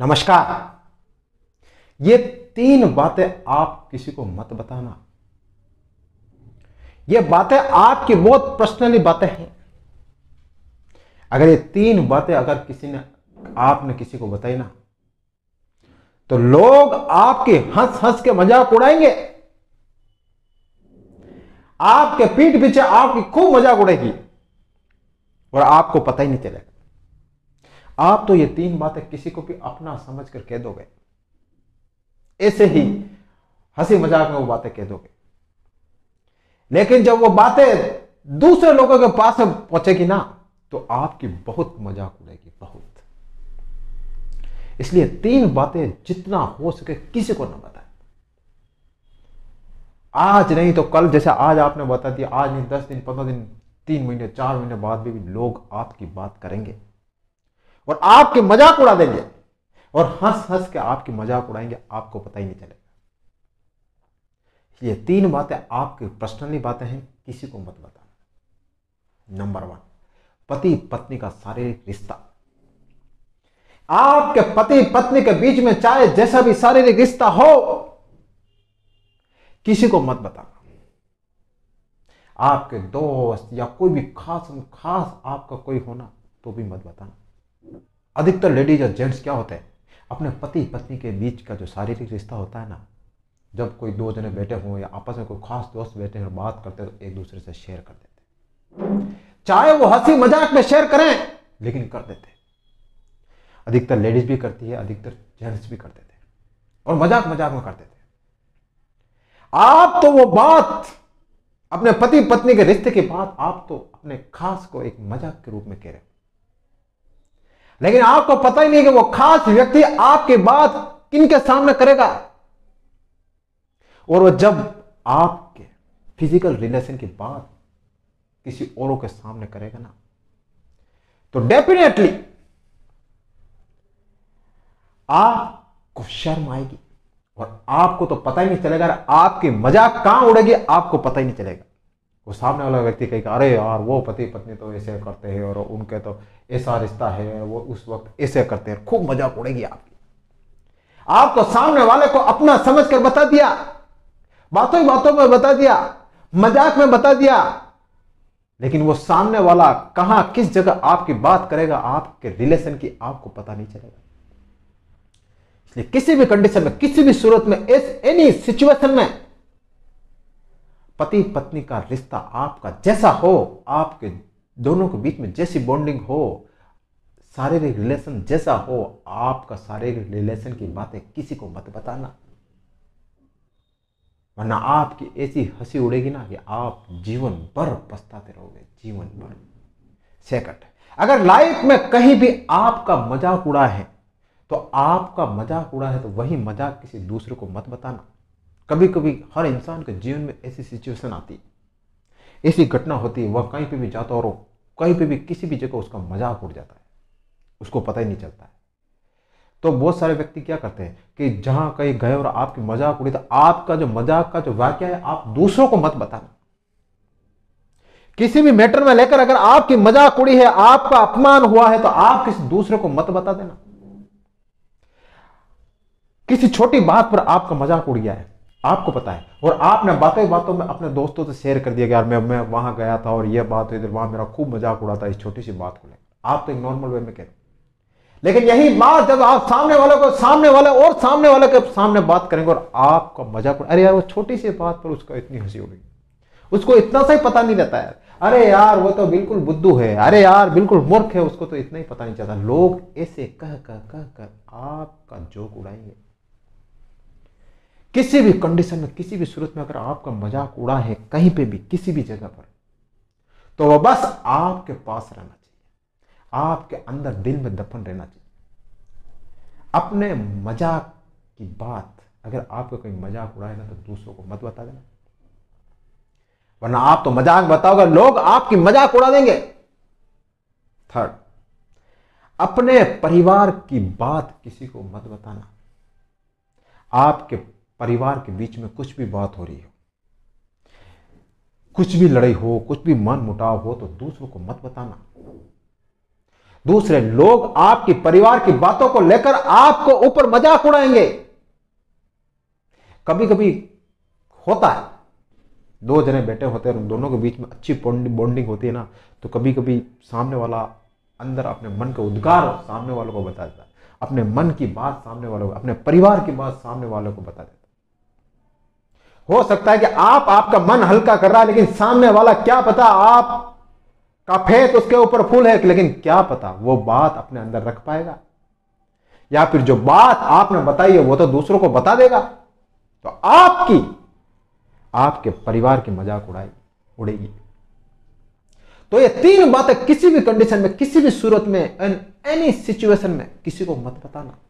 नमस्कार ये तीन बातें आप किसी को मत बताना ये बातें आपकी बहुत पर्सनली बातें हैं अगर ये तीन बातें अगर किसी ने आपने किसी को बताई ना तो लोग आपके हंस हंस के मजाक उड़ाएंगे आपके पीठ पीछे आपकी खूब मजाक उड़ेगी और आपको पता ही नहीं चलेगा आप तो ये तीन बातें किसी को भी अपना समझ कर कह दोगे ऐसे ही हंसी मजाक में वो बातें कह दोगे लेकिन जब वो बातें दूसरे लोगों के पास पहुंचेगी ना तो आपकी बहुत मजाक उड़ेगी बहुत इसलिए तीन बातें जितना हो सके किसी को ना बताए आज नहीं तो कल जैसे आज आपने बता दिया आज नहीं दस दिन पंद्रह दिन तीन महीने चार महीने बाद भी, भी लोग आपकी बात करेंगे और आपके मजाक उड़ा देंगे और हंस हंस के आपके मजाक उड़ाएंगे आपको पता ही नहीं चलेगा ये तीन बातें आपकी पर्सनली बातें हैं किसी को मत बताना नंबर वन पति पत्नी का शारीरिक रिश्ता आपके पति पत्नी के बीच में चाहे जैसा भी शारीरिक रिश्ता हो किसी को मत बताना आपके दोस्त या कोई भी खास खास आपका कोई होना तो भी मत बताना अधिकतर लेडीज और जेंट्स क्या होते हैं अपने पति पत्नी के बीच का जो शारीरिक रिश्ता होता है ना जब कोई दो जने बैठे हों या आपस में कोई खास दोस्त बैठे और बात करते हैं तो एक दूसरे से शेयर कर देते चाहे वो हंसी मजाक में शेयर करें लेकिन कर देते अधिकतर लेडीज भी करती है अधिकतर जेंट्स भी कर देते और मजाक मजाक में कर देते आप तो वो बात अपने पति पत्नी के रिश्ते की बात आप तो अपने खास को एक मजाक के रूप में कह रहे हो लेकिन आपको पता ही नहीं कि वो खास व्यक्ति आपके बात किन के सामने करेगा और वो जब आपके फिजिकल रिलेशन की बात किसी औरों के सामने करेगा ना तो डेफिनेटली आपको शर्म आएगी और आपको तो पता ही नहीं चलेगा आपकी मजाक कहां उड़ेगी आपको पता ही नहीं चलेगा वो सामने वाला व्यक्ति कहेगा अरे यार वो पति पत्नी तो ऐसे करते हैं और उनके तो ऐसा रिश्ता है वो उस वक्त ऐसे करते हैं खूब मजाक उड़ेगी आपकी आप तो सामने वाले को अपना समझ कर बता दिया बातों ही बातों में बता दिया मजाक में बता दिया लेकिन वो सामने वाला कहां किस जगह आपकी बात करेगा आपके रिलेशन की आपको पता नहीं चलेगा इसलिए किसी भी कंडीशन में किसी भी सूरत में एनी सिचुएशन में पति पत्नी का रिश्ता आपका जैसा हो आपके दोनों के बीच में जैसी बॉन्डिंग हो शारीरिक रिलेशन जैसा हो आपका शारीरिक रिलेशन की बातें किसी को मत बताना वरना आपकी ऐसी हंसी उड़ेगी ना कि आप जीवन भर पछताते रहोगे जीवन भर सेकंड अगर लाइफ में कहीं भी आपका मजाक उड़ा है तो आपका मजाक उड़ा है तो वही मजाक किसी दूसरे को मत बताना कभी कभी हर इंसान के जीवन में ऐसी सिचुएशन आती है ऐसी घटना होती है वह कहीं पर भी जाता और कहीं पर भी किसी भी जगह उसका मजाक उड़ जाता है उसको पता ही नहीं चलता है तो बहुत सारे व्यक्ति क्या करते हैं कि जहां कहीं गए और आपकी मजाक उड़ी तो आपका जो मजाक का जो वाक्य है आप दूसरों को मत बताना किसी भी मैटर में लेकर अगर आपकी मजाक उड़ी है आपका अपमान हुआ है तो आप किसी दूसरे को मत बता देना किसी छोटी बात पर आपका मजाक उड़ गया है आपको पता है और आपने बाकी बातों में अपने दोस्तों से शेयर कर दिया कि यार मैं मैं वहां गया था और यह बात हुई वहां मेरा खूब मजाक उड़ा था इस छोटी सी बात को लेकर आप तो एक नॉर्मल वे में कह रहे लेकिन यही बात जब आप सामने वाले को सामने वाले और सामने वाले के सामने बात करेंगे और आपका मजाक उड़ा अरे यार वो छोटी सी बात पर उसको इतनी हंसी गई उसको इतना सा ही पता नहीं रहता यार अरे यार वो तो बिल्कुल बुद्धू है अरे यार बिल्कुल मूर्ख है उसको तो इतना ही पता नहीं चलता लोग ऐसे कह कह कह कर आपका जोक उड़ाएंगे किसी भी कंडीशन में किसी भी सूरत में अगर आपका मजाक उड़ा है कहीं पे भी किसी भी जगह पर तो वह बस आपके पास रहना चाहिए आपके अंदर दिल में दफन रहना चाहिए अपने मजाक की बात अगर आपका कोई मजाक उड़ाए ना तो दूसरों को मत बता देना वरना आप तो मजाक बताओगे लोग आपकी मजाक उड़ा देंगे थर्ड अपने परिवार की बात किसी को मत बताना आपके परिवार के बीच में कुछ भी बात हो रही हो कुछ भी लड़ाई हो कुछ भी मन मुटाव हो तो दूसरों को मत बताना दूसरे लोग आपके परिवार की बातों को लेकर आपको ऊपर मजाक उड़ाएंगे कभी कभी होता है दो जने बैठे होते हैं दोनों के बीच में अच्छी बॉन्डिंग होती है ना तो कभी कभी सामने वाला अंदर अपने मन का उद्गार सामने वालों को बता देता है अपने मन की बात सामने वालों को अपने परिवार की बात सामने वालों को बता देता हो सकता है कि आप आपका मन हल्का कर रहा है लेकिन सामने वाला क्या पता आप का फेत उसके ऊपर फूल है लेकिन क्या पता वो बात अपने अंदर रख पाएगा या फिर जो बात आपने बताई है वो तो दूसरों को बता देगा तो आपकी आपके परिवार की मजाक उड़ाई उड़ेगी तो ये तीन बातें किसी भी कंडीशन में किसी भी सूरत में एनी सिचुएशन में किसी को मत बताना